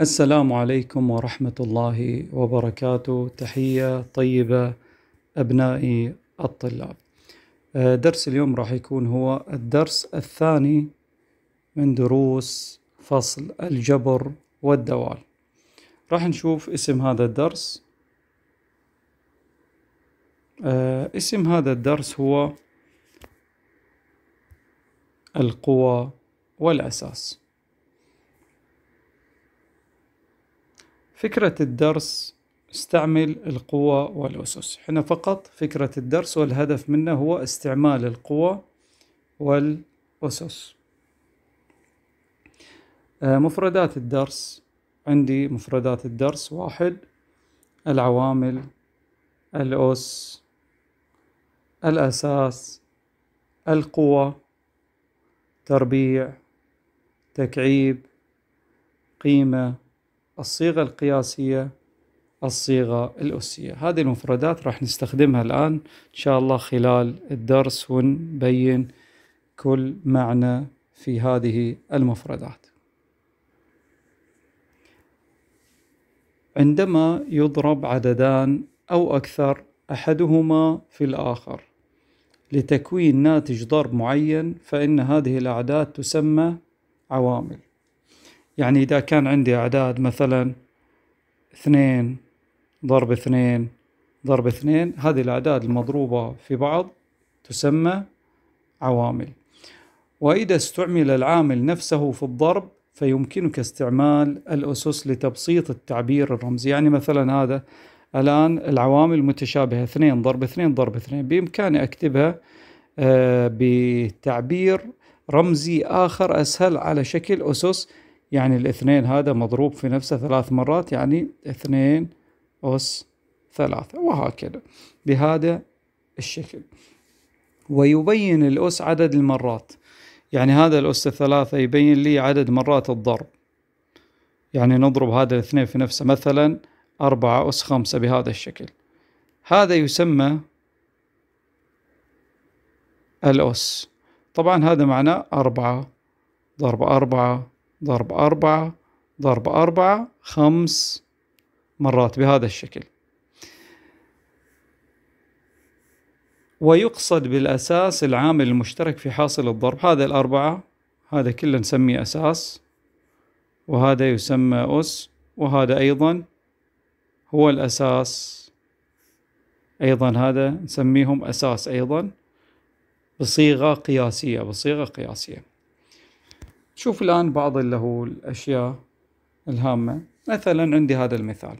السلام عليكم ورحمة الله وبركاته تحية طيبة أبنائي الطلاب آه، درس اليوم راح يكون هو الدرس الثاني من دروس فصل الجبر والدوال راح نشوف اسم هذا الدرس آه، اسم هذا الدرس هو القوى والأساس فكرة الدرس استعمل القوى والأسس احنا فقط فكرة الدرس والهدف منه هو استعمال القوى والأسس آه، مفردات الدرس عندي مفردات الدرس واحد العوامل الأس الأساس القوى تربيع تكعيب قيمة الصيغة القياسية الصيغة الأسية هذه المفردات راح نستخدمها الآن إن شاء الله خلال الدرس ونبين كل معنى في هذه المفردات عندما يضرب عددان أو أكثر أحدهما في الآخر لتكوين ناتج ضرب معين فإن هذه الأعداد تسمى عوامل يعني إذا كان عندي أعداد مثلا اثنين ضرب اثنين ضرب اثنين هذه الأعداد المضروبة في بعض تسمى عوامل وإذا استعمل العامل نفسه في الضرب فيمكنك استعمال الأسس لتبسيط التعبير الرمزي يعني مثلا هذا الآن العوامل متشابهة اثنين ضرب اثنين ضرب اثنين بإمكاني أكتبها آه، بتعبير رمزي آخر أسهل على شكل أسس يعني الاثنين هذا مضروب في نفسه ثلاث مرات يعني اثنين أس ثلاثة وهكذا بهذا الشكل ويبين الأس عدد المرات يعني هذا الأس الثلاثة يبين لي عدد مرات الضرب يعني نضرب هذا الاثنين في نفسه مثلا أربعة أس خمسة بهذا الشكل هذا يسمى الأس طبعا هذا معناه أربعة ضرب أربعة ضرب أربعة ضرب أربعة خمس مرات بهذا الشكل ويقصد بالأساس العامل المشترك في حاصل الضرب هذا الأربعة هذا كله نسميه أساس وهذا يسمى أس وهذا أيضا هو الأساس أيضا هذا نسميهم أساس أيضا بصيغة قياسية بصيغة قياسية شوف الآن بعض اللي هو الأشياء الهامة مثلا عندي هذا المثال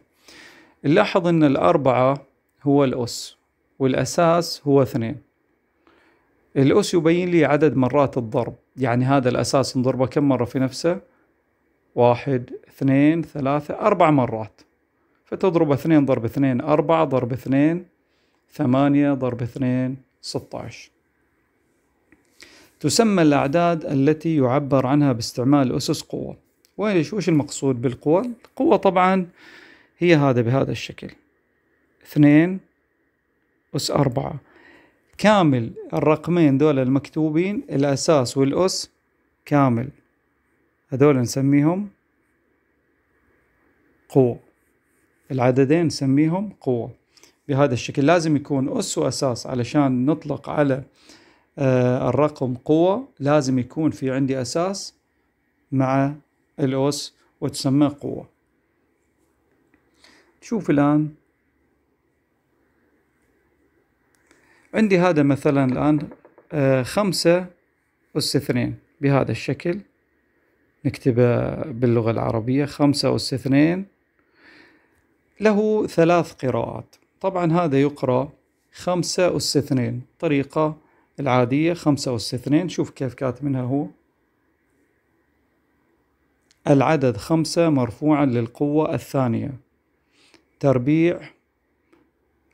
لاحظ أن الأربعة هو الأس والأساس هو اثنين الأس يبين لي عدد مرات الضرب يعني هذا الأساس نضربه كم مرة في نفسه واحد اثنين ثلاثة أربع مرات فتضرب اثنين ضرب اثنين أربعة ضرب اثنين ثمانية ضرب اثنين ستة عشر تسمى الأعداد التي يعبر عنها باستعمال أسس قوة وإيش وش المقصود بالقوة؟ القوة طبعا هي هذا بهذا الشكل اثنين أس أربعة كامل الرقمين دول المكتوبين الأساس والأس كامل هذول نسميهم قوة العددين نسميهم قوة بهذا الشكل لازم يكون أس وأساس علشان نطلق على آه، الرقم قوة لازم يكون في عندي أساس مع الأوس وتسمى قوة شوف الآن عندي هذا مثلا الآن آه، خمسة أس اثنين بهذا الشكل نكتبه آه، باللغة العربية خمسة أس اثنين له ثلاث قراءات طبعا هذا يقرأ خمسة أس اثنين طريقة العادية خمسة أس اثنين شوف كيف كاتبينها هو العدد خمسة مرفوعا للقوة الثانية تربيع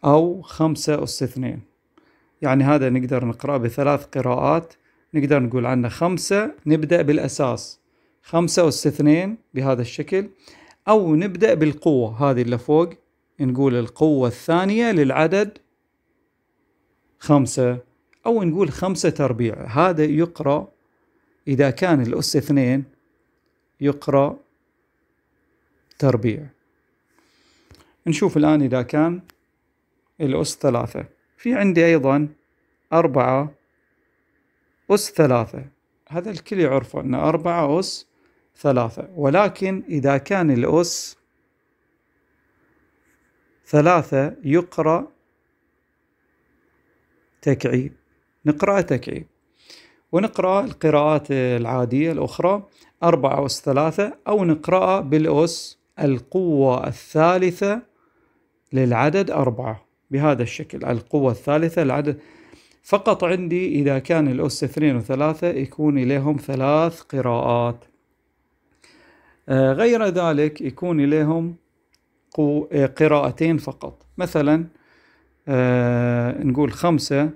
أو خمسة أس اثنين يعني هذا نقدر نقرأ بثلاث قراءات نقدر نقول عنه خمسة نبدأ بالأساس خمسة أس اثنين بهذا الشكل أو نبدأ بالقوة هذه اللي فوق نقول القوة الثانية للعدد خمسة أو نقول خمسة أربيع هذا يقرأ إذا كان الأس اثنين يقرأ تربيع نشوف الآن إذا كان الأس ثلاثة في عندي أيضا أربعة أس ثلاثة هذا الكل يعرفه أن أربعة أس ثلاثة ولكن إذا كان الأس ثلاثة يقرأ تكعيب نقرأ تكعي إيه. ونقرأ القراءات العادية الأخرى أربعة أس ثلاثة أو نقرأ بالأس القوة الثالثة للعدد أربعة بهذا الشكل القوة الثالثة للعدد فقط عندي إذا كان الأس اثنين وثلاثة يكون إليهم ثلاث قراءات آه، غير ذلك يكون إليهم قراءتين فقط مثلا آه، نقول خمسة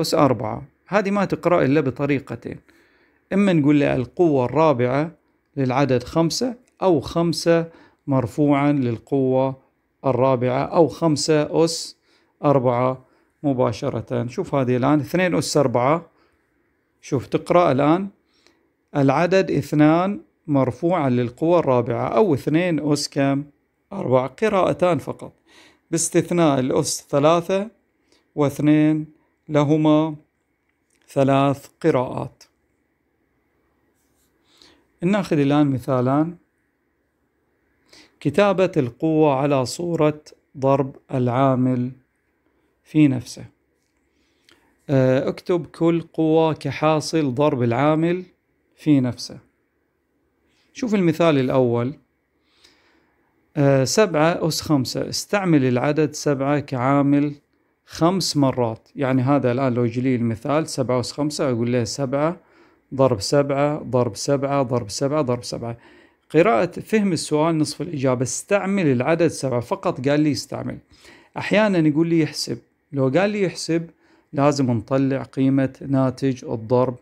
أس أربعة هذه ما تقرأ إلا بطريقتين إما نقول لها القوة الرابعة للعدد خمسة أو خمسة مرفوعا للقوة الرابعة أو خمسة أس أربعة مباشرة شوف هذه الآن اثنين أس أربعة شوف تقرأ الآن العدد اثنان مرفوعا للقوة الرابعة أو اثنين أس كم أربعة قراءتان فقط باستثناء الأس ثلاثة واثنين لهما ثلاث قراءات ناخذ الآن مثالان كتابة القوة على صورة ضرب العامل في نفسه آه، اكتب كل قوة كحاصل ضرب العامل في نفسه شوف المثال الأول آه، سبعة أس خمسة استعمل العدد سبعة كعامل خمس مرات يعني هذا الآن لو يجي لي المثال سبعة أس خمسة أقول له سبعة ضرب سبعة ضرب سبعة ضرب سبعة ضرب سبعة قراءة فهم السؤال نصف الإجابة استعمل العدد سبعة فقط قال لي استعمل أحيانا يقول لي يحسب لو قال لي يحسب لازم نطلع قيمة ناتج الضرب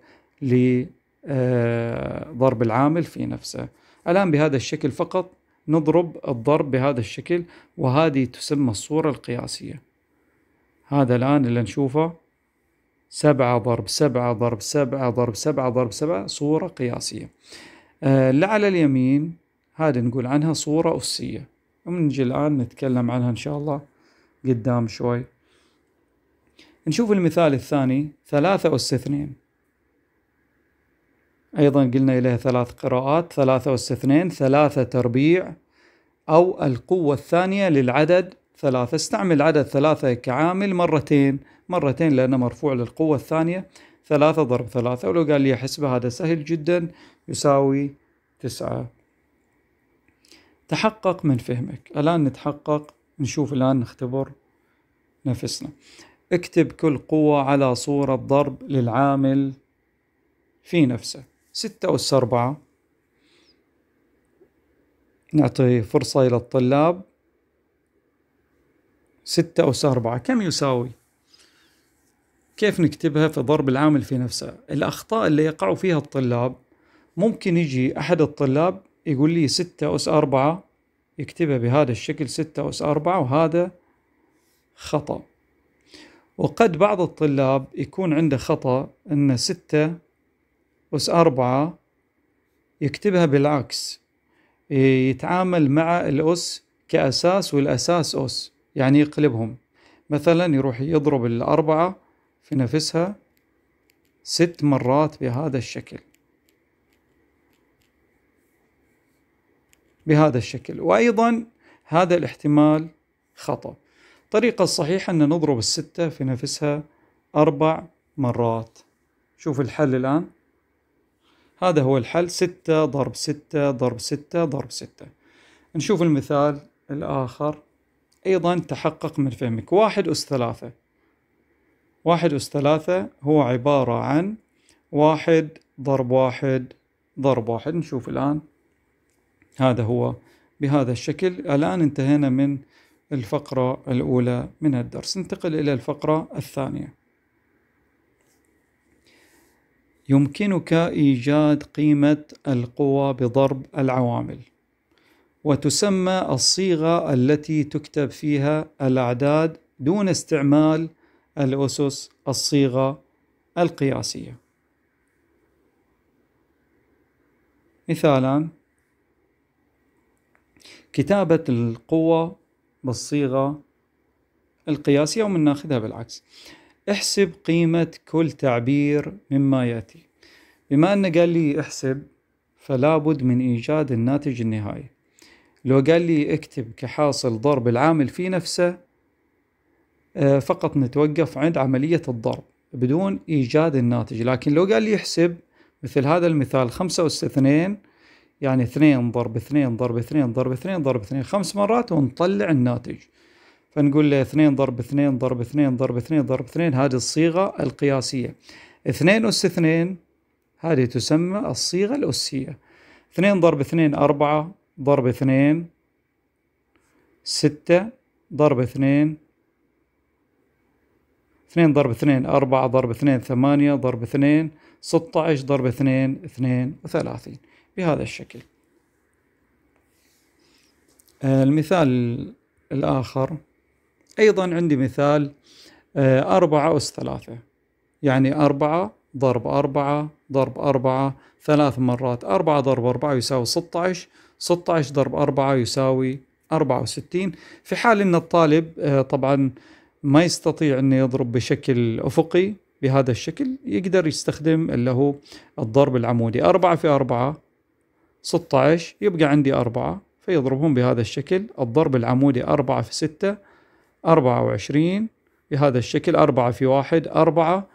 لضرب آه، العامل في نفسه الآن بهذا الشكل فقط نضرب الضرب بهذا الشكل وهذه تسمى الصورة القياسية هذا الآن اللي نشوفه سبعة ضرب سبعة ضرب سبعة ضرب سبعة ضرب سبعة صورة قياسية اللي آه، على اليمين هذه نقول عنها صورة أسية ومنجي الآن نتكلم عنها إن شاء الله قدام شوي نشوف المثال الثاني ثلاثة أس اثنين أيضا قلنا إليها ثلاث قراءات ثلاثة أس اثنين ثلاثة تربيع أو القوة الثانية للعدد ثلاثة استعمل عدد ثلاثة كعامل مرتين مرتين لأنه مرفوع للقوة الثانية ثلاثة ضرب ثلاثة ولو قال لي حسبة هذا سهل جدا يساوي تسعة تحقق من فهمك الآن نتحقق نشوف الآن نختبر نفسنا اكتب كل قوة على صورة ضرب للعامل في نفسه ستة أس أربعة نعطي فرصة إلى الطلاب ستة أس أربعة كم يساوي؟ كيف نكتبها في ضرب العامل في نفسها؟ الأخطاء اللي يقع فيها الطلاب ممكن يجي أحد الطلاب يقول لي ستة أس أربعة يكتبها بهذا الشكل ستة أس أربعة وهذا خطأ وقد بعض الطلاب يكون عنده خطأ أن ستة أس أربعة يكتبها بالعكس يتعامل مع الأس كأساس والأساس أس يعني يقلبهم مثلا يروح يضرب الأربعة في نفسها ست مرات بهذا الشكل بهذا الشكل وأيضا هذا الاحتمال خطأ الطريقة الصحيحة أن نضرب الستة في نفسها أربع مرات شوف الحل الآن هذا هو الحل ستة ضرب ستة ضرب ستة ضرب ستة نشوف المثال الآخر أيضا تحقق من فهمك واحد أس ثلاثة واحد أس ثلاثة هو عبارة عن واحد ضرب واحد ضرب واحد نشوف الآن هذا هو بهذا الشكل الآن انتهينا من الفقرة الأولى من الدرس ننتقل إلى الفقرة الثانية يمكنك إيجاد قيمة القوى بضرب العوامل وتسمى الصيغة التي تكتب فيها الأعداد دون استعمال الأسس الصيغة القياسية مثالا كتابة القوة بالصيغة القياسية ومن ناخذها بالعكس احسب قيمة كل تعبير مما يأتي بما أنه قال لي احسب فلابد من إيجاد الناتج النهائي لو قال لي اكتب كحاصل ضرب العامل في نفسه آه، فقط نتوقف عند عملية الضرب بدون إيجاد الناتج لكن لو قال لي احسب مثل هذا المثال خمسة أس اثنين يعني اثنين ضرب اثنين ضرب اثنين ضرب اثنين ضرب اثنين خمس مرات ونطلع الناتج فنقول له اثنين ضرب اثنين ضرب اثنين ضرب اثنين ضرب اثنين هذه الصيغة القياسية اثنين أس اثنين هذه تسمى الصيغة الأسية اثنين ضرب اثنين أربعة ضرب اثنين ستة ضرب اثنين اثنين ضرب اثنين أربعة ضرب اثنين ثمانية ضرب اثنين ستة عشر ضرب اثنين اثنين وثلاثين بهذا الشكل آه، المثال الآخر أيضا عندي مثال آه، أربعة أس ثلاثة يعني أربعة ضرب أربعة ضرب أربعة ثلاث مرات أربعة ضرب أربعة يساوي ستة عشر 16 ضرب 4 يساوي 64 في حال أن الطالب آه، طبعا ما يستطيع أن يضرب بشكل أفقي بهذا الشكل يقدر يستخدم اللي هو الضرب العمودي 4 في 4 16 يبقى عندي 4 فيضربهم بهذا الشكل الضرب العمودي 4 في 6 24 بهذا الشكل 4 في 1 4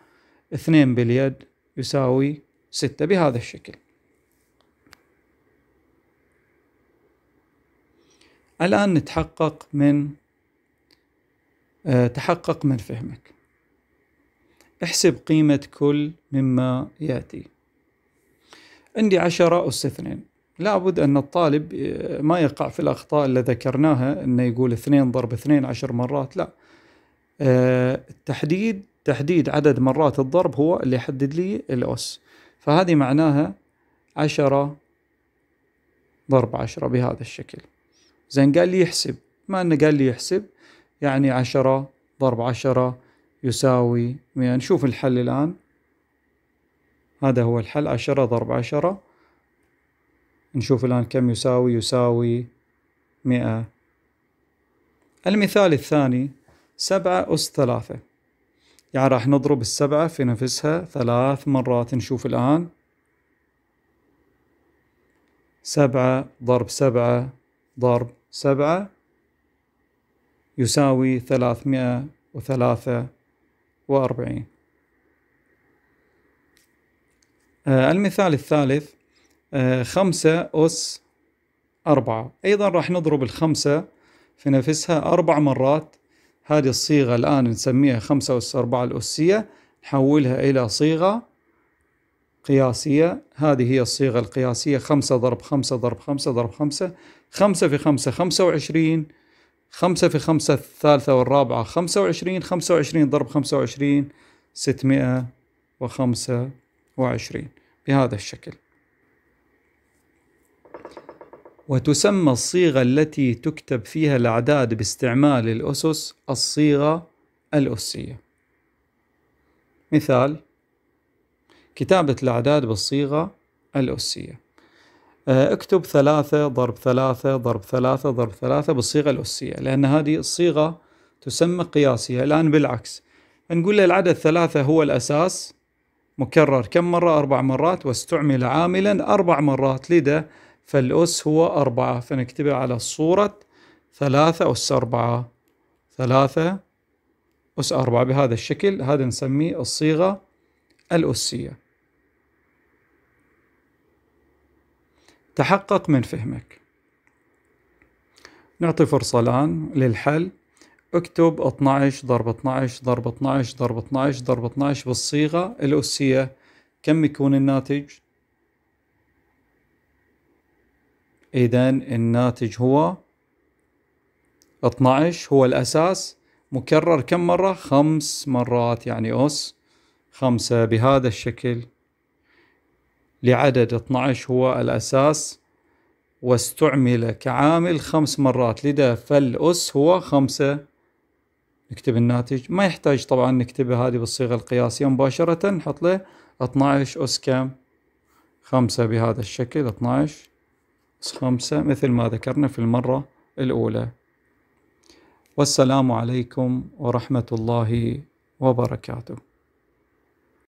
2 باليد يساوي 6 بهذا الشكل الآن نتحقق من آه، تحقق من فهمك احسب قيمة كل مما يأتي عندي عشرة أس اثنين لابد أن الطالب آه، ما يقع في الأخطاء اللي ذكرناها أنه يقول اثنين ضرب اثنين عشر مرات لا آه، التحديد تحديد عدد مرات الضرب هو اللي يحدد لي الأس فهذه معناها عشرة ضرب عشرة بهذا الشكل زين قال لي يحسب ما انه قال لي يحسب يعني عشرة ضرب عشرة يساوي مئة نشوف الحل الآن هذا هو الحل عشرة ضرب عشرة نشوف الآن كم يساوي يساوي مئة المثال الثاني سبعة أس ثلاثة يعني راح نضرب السبعة في نفسها ثلاث مرات نشوف الآن سبعة ضرب سبعة ضرب سبعة يساوي ثلاثمائة وثلاثة وأربعين آه، المثال الثالث آه، خمسة أس أربعة أيضا راح نضرب الخمسة في نفسها أربع مرات هذه الصيغة الآن نسميها خمسة أس أربعة الأسية نحولها إلى صيغة قياسية هذه هي الصيغة القياسية خمسة ضرب خمسة ضرب خمسة ضرب خمسة خمسة في خمسة خمسة وعشرين خمسة في خمسة الثالثة والرابعة خمسة وعشرين خمسة وعشرين ضرب خمسة وعشرين ستمائة وخمسة وعشرين بهذا الشكل وتسمى الصيغة التي تكتب فيها الأعداد باستعمال الأسس الصيغة الأسية مثال كتابة الأعداد بالصيغة الأسية آه، اكتب ثلاثة ضرب ثلاثة ضرب ثلاثة ضرب ثلاثة بالصيغة الأسية لأن هذه الصيغة تسمى قياسية الآن بالعكس نقول العدد ثلاثة هو الأساس مكرر كم مرة أربع مرات واستعمل عاملا أربع مرات لذا فالأس هو أربعة فنكتبه على صورة ثلاثة أس أربعة ثلاثة أس أربعة بهذا الشكل هذا نسميه الصيغة الأسية تحقق من فهمك نعطي فرصة الآن للحل اكتب 12 ضرب 12 ضرب 12 ضرب 12 ضرب 12 بالصيغة الأسية كم يكون الناتج؟ إذا الناتج هو 12 هو الأساس مكرر كم مرة؟ خمس مرات يعني أس خمسة بهذا الشكل لعدد 12 هو الأساس واستعمل كعامل خمس مرات لذا فالأس هو خمسة نكتب الناتج ما يحتاج طبعا نكتبها هذه بالصيغة القياسية مباشرة نحط له 12 أس كم خمسة بهذا الشكل 12 أس خمسة مثل ما ذكرنا في المرة الأولى والسلام عليكم ورحمة الله وبركاته